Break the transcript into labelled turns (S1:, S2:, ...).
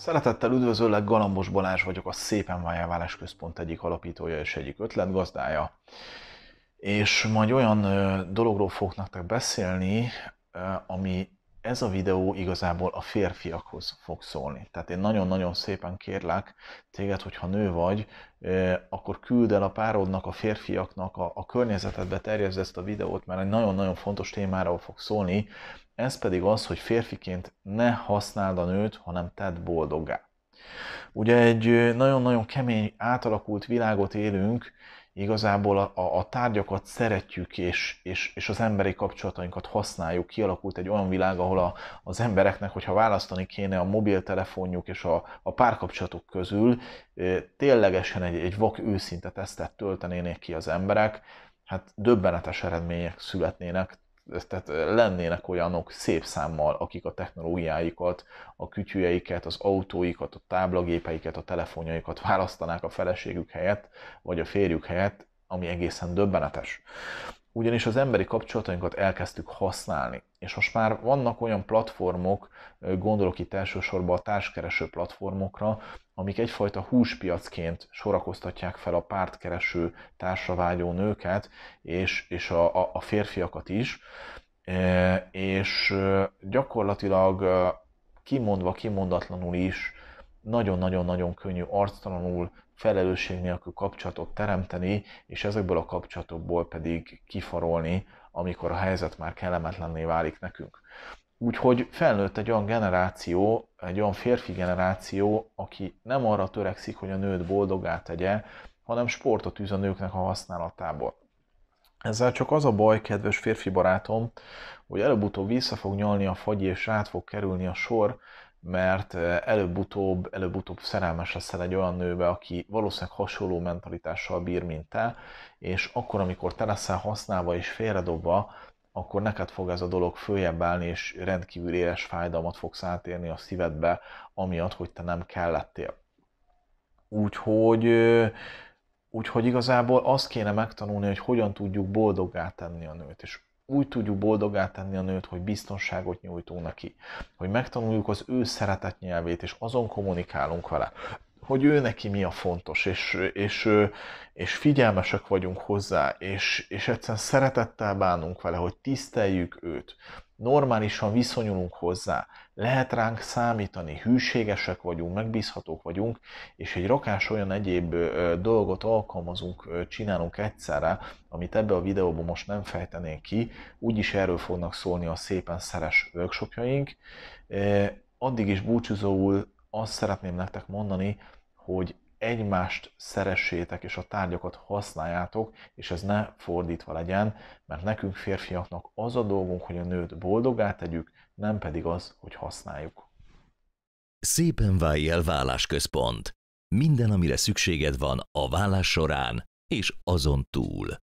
S1: Szeretettel üdvözöllek, Galambos Balázs vagyok, a Szépen Vájáválás Központ egyik alapítója és egyik ötletgazdája. És majd olyan dologról fogok nektek beszélni, ami ez a videó igazából a férfiakhoz fog szólni. Tehát én nagyon-nagyon szépen kérlek téged, hogyha nő vagy, akkor küld el a párodnak, a férfiaknak, a, a környezetedbe terjezd ezt a videót, mert egy nagyon-nagyon fontos témáról fog szólni, ez pedig az, hogy férfiként ne használd a nőt, hanem tedd boldoggá. Ugye egy nagyon-nagyon kemény, átalakult világot élünk, igazából a, a, a tárgyakat szeretjük, és, és, és az emberi kapcsolatainkat használjuk. Kialakult egy olyan világ, ahol a, az embereknek, hogyha választani kéne a mobiltelefonjuk és a, a párkapcsolatok közül, ténylegesen egy, egy vak őszinte tesztet töltenének ki az emberek, hát döbbenetes eredmények születnének, tehát lennének olyanok szép számmal, akik a technológiáikat, a kütyüjeiket, az autóikat, a táblagépeiket, a telefonjaikat választanák a feleségük helyett, vagy a férjük helyett, ami egészen döbbenetes ugyanis az emberi kapcsolatainkat elkezdtük használni. És most már vannak olyan platformok, gondolok itt elsősorban a társkereső platformokra, amik egyfajta húspiacként sorakoztatják fel a pártkereső, társavágyó nőket és, és a, a, a férfiakat is, és gyakorlatilag kimondva, kimondatlanul is nagyon-nagyon-nagyon könnyű arctalanul, felelősség nélkül kapcsolatot teremteni, és ezekből a kapcsolatokból pedig kifarolni, amikor a helyzet már kellemetlenné válik nekünk. Úgyhogy felnőtt egy olyan generáció, egy olyan férfi generáció, aki nem arra törekszik, hogy a nőt boldogá tegye, hanem sportot üz a nőknek a használatából. Ezzel csak az a baj, kedves férfi barátom, hogy előbb-utóbb vissza fog nyalni a fagy, és át fog kerülni a sor mert előbb-utóbb, előbb-utóbb szerelmes leszel egy olyan nőbe, aki valószínűleg hasonló mentalitással bír, mint te, és akkor, amikor te leszel használva és félredobva, akkor neked fog ez a dolog följebb állni, és rendkívül éles fájdalmat fogsz átérni a szívedbe, amiatt, hogy te nem kellettél. Úgyhogy, úgyhogy igazából azt kéne megtanulni, hogy hogyan tudjuk boldoggá tenni a nőt. És úgy tudjuk boldogá tenni a nőt, hogy biztonságot nyújtunk neki, hogy megtanuljuk az ő szeretet nyelvét, és azon kommunikálunk vele, hogy ő neki mi a fontos, és, és, és figyelmesek vagyunk hozzá, és, és egyszerűen szeretettel bánunk vele, hogy tiszteljük őt, normálisan viszonyulunk hozzá, lehet ránk számítani, hűségesek vagyunk, megbízhatók vagyunk, és egy rakás olyan egyéb dolgot alkalmazunk, csinálunk egyszerre, amit ebbe a videóban most nem fejtenénk ki, úgyis erről fognak szólni a szépen szeres workshopjaink. Addig is búcsúzóul azt szeretném nektek mondani, hogy egymást szeressétek, és a tárgyakat használjátok, és ez ne fordítva legyen, mert nekünk férfiaknak az a dolgunk, hogy a nőt boldogá tegyük, nem pedig az, hogy használjuk. Szépen el vállásközpont. Minden, amire szükséged van a vállás során és azon túl.